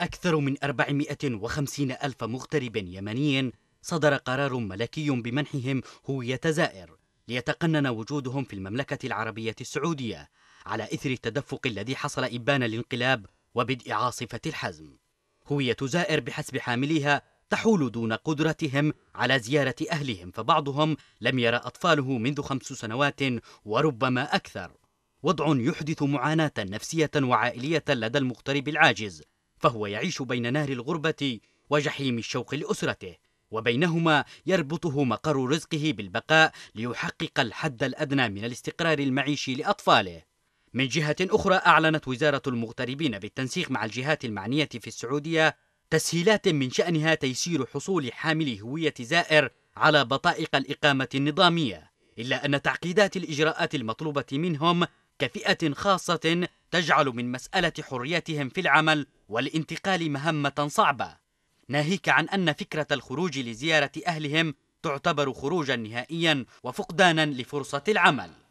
أكثر من 450 ألف مغترب يمني صدر قرار ملكي بمنحهم هوية زائر ليتقنن وجودهم في المملكة العربية السعودية على إثر التدفق الذي حصل إبان الانقلاب وبدء عاصفة الحزم هوية زائر بحسب حامليها تحول دون قدرتهم على زيارة أهلهم فبعضهم لم يرى أطفاله منذ خمس سنوات وربما أكثر وضع يحدث معاناة نفسية وعائلية لدى المغترب العاجز فهو يعيش بين نار الغربة وجحيم الشوق لأسرته وبينهما يربطه مقر رزقه بالبقاء ليحقق الحد الأدنى من الاستقرار المعيشي لأطفاله من جهة أخرى أعلنت وزارة المغتربين بالتنسيق مع الجهات المعنية في السعودية تسهيلات من شأنها تيسير حصول حاملي هوية زائر على بطائق الإقامة النظامية إلا أن تعقيدات الإجراءات المطلوبة منهم كفئة خاصة تجعل من مسألة حريتهم في العمل والانتقال مهمة صعبة ناهيك عن أن فكرة الخروج لزيارة أهلهم تعتبر خروجا نهائيا وفقدانا لفرصة العمل